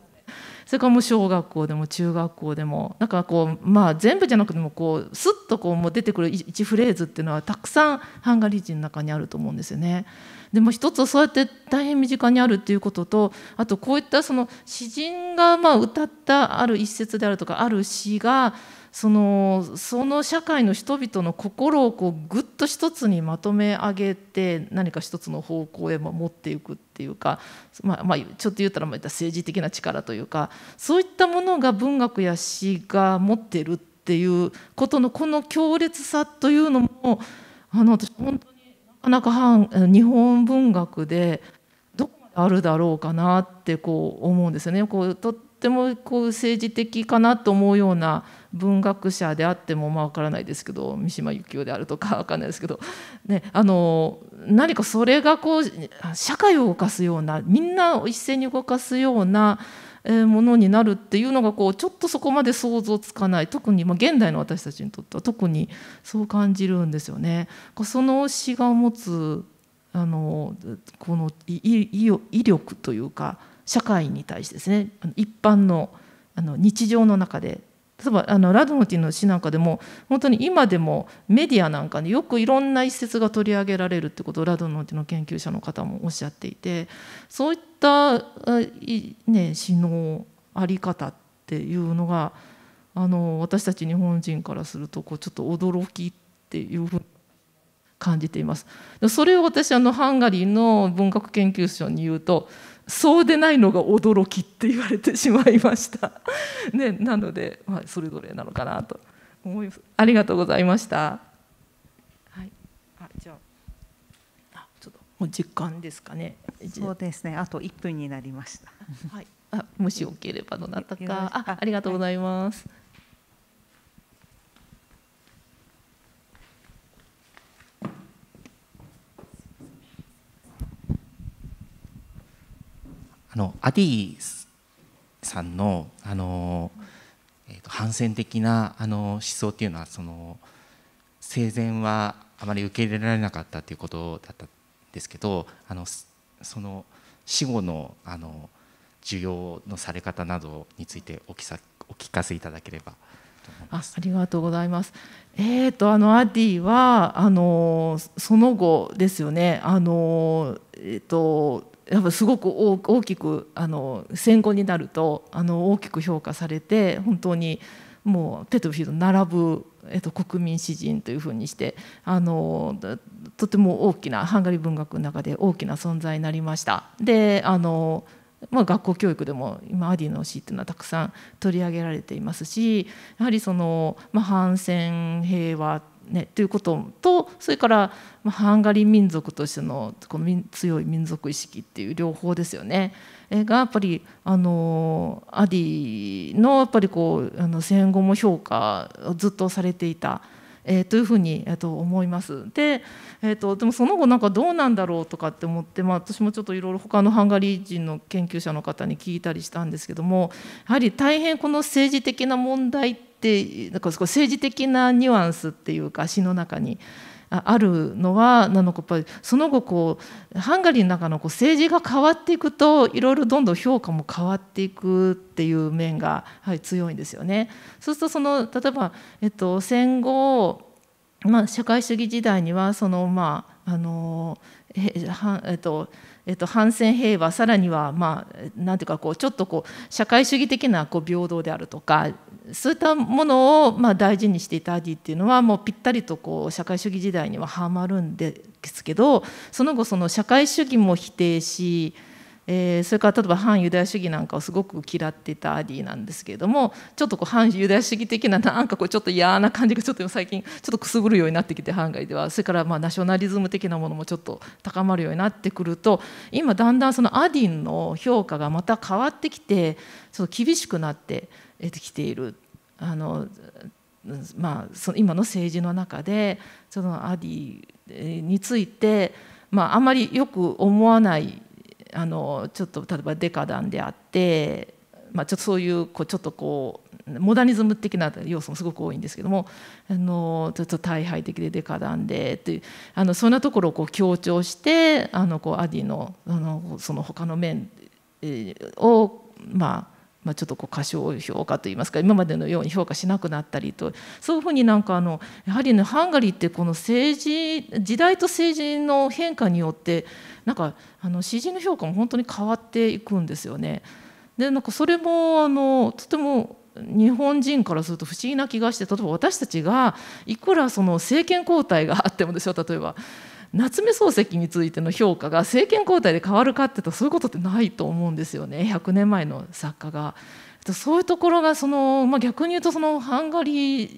れからもう小学校でも中学校でもなんかこうまあ全部じゃなくてもこうスッとこうもう出てくる1フレーズっていうのはたくさんハンガリー人の中にあると思うんですよね。でも一つそうやって大変身近にあるっていうこととあとこういったその詩人がまあ歌ったある一節であるとかある詩がそのその社会の人々の心をこうぐっと一つにまとめ上げて何か一つの方向へ持っていくっていうか、まあ、まあ、ちょっと言ったら政治的な力というかそういったものが文学や詩が持ってるっていうことのこの強烈さというのもあの私本当になかなか日本文学でどこまであるだろうかなってこう思うんですよね。こうってもこう政治的かなと思うような文学者であってもまあ分からないですけど三島由紀夫であるとか分かんないですけど、ね、あの何かそれがこう社会を動かすようなみんなを一斉に動かすようなものになるっていうのがこうちょっとそこまで想像つかない特にまあ現代の私たちにとっては特にそう感じるんですよね。その詩が持つあのこの威力というか社会に対してですね一般のあの日常の中で例えばあのラドノティの詩なんかでも本当に今でもメディアなんかによくいろんな一節が取り上げられるってことをラドノティの研究者の方もおっしゃっていてそういったね詩の在り方っていうのがあの私たち日本人からするとこうちょっと驚きっていうふうに感じています。それを私あのハンガリーの文学研究所に言うとそうでないのが驚きって言われてしまいました。*laughs* ね、なので、まあ、それぞれなのかなと思います。ありがとうございました。はい、あじゃあちょっともう時間ですかね。そうですね。あと一分になりました。*laughs* はい。あもしよければどなたか。あありがとうございます。はいあのアディさんのあの、えー、と反戦的なあの思想っていうのはその生前はあまり受け入れられなかったということだったんですけどあのその死後のあの需要のされ方などについておきさお聞かせいただければあありがとうございます。えーと、あのアディはあのその後ですよねあの、えーとやっぱすごく大きくあの戦後になるとあの大きく評価されて本当にもうペトフィード並ぶ、えっと、国民詩人というふうにしてあのとても大きなハンガリー文学の中で大きな存在になりました。であのまあ、学校教育でも今アディの詩っていうのはたくさん取り上げられていますしやはりその、ま反戦平和ね、ということとそれからハンガリー民族としての強い民族意識っていう両方ですよね。がやっぱりあのアディのやっぱりこうあの戦後も評価をずっとされていた。えー、というふうに、えー、と思います。で、えーと、でもその後なんかどうなんだろうとかって思って、まあ、私もちょっといろいろ他のハンガリー人の研究者の方に聞いたりしたんですけどもやはり大変この政治的な問題ってってなんか政治的なニュアンスっていうか詩の中にあるのはなのかやっぱりその後こうハンガリーの中のこう政治が変わっていくといろいろどんどん評価も変わっていくっていう面が、はい、強いんですよね。そうするとその例えば、えっと、戦後、まあ、社会主義時代にはそのまああのえはえっとえっと、反戦平和さらにはまあなんていうかこうちょっとこう社会主義的なこう平等であるとかそういったものをまあ大事にしていたアディっていうのはもうぴったりとこう社会主義時代にははまるんですけどその後その社会主義も否定しえー、それから例えば反ユダヤ主義なんかをすごく嫌っていたアディなんですけれどもちょっとこう反ユダヤ主義的ななんかこうちょっと嫌な感じがちょっと最近ちょっとくすぐるようになってきてハンガリーではそれからまあナショナリズム的なものもちょっと高まるようになってくると今だんだんそのアディンの評価がまた変わってきてちょっと厳しくなってきている。あのまあ、その今の政治の中でそのアディについて、まあ、あまりよく思わないあのちょっと例えばデカダンであって、まあ、ちょっとそういうこうちょっとこうモダニズム的な要素もすごく多いんですけどもあのちょっと大敗的でデカダンでっていうあのそんなところをこう強調してあのこうアディのあのその他の面をまあまあ、ちょっとこう過小評価といいますか今までのように評価しなくなったりとそういうふうになんかあのやはりねハンガリーってこの政治時代と政治の変化によってなんかあの詩人の評価も本当に変わっていくんですよね。でなんかそれもあのとても日本人からすると不思議な気がして例えば私たちがいくらその政権交代があってもですよ例えば夏目漱石についての評価が政権交代で変わるかってとそういうことってないと思うんですよね100年前の作家が。そういうところがその、まあ、逆に言うとそのハンガリ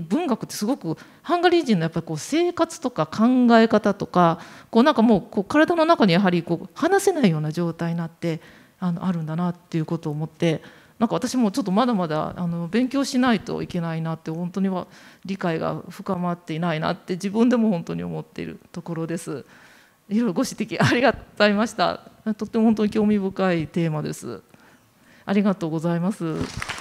ー文学ってすごくハンガリー人のやっぱこう生活とか考え方とかこうなんかもうこう体の中にやはりこう話せないような状態になってあのあるんだなっていうことを思って。なんか私もちょっとまだまだあの勉強しないといけないなって本当には理解が深まっていないなって自分でも本当に思っているところです。いろいろご指摘ありがとうございました。とっても本当に興味深いテーマです。ありがとうございます。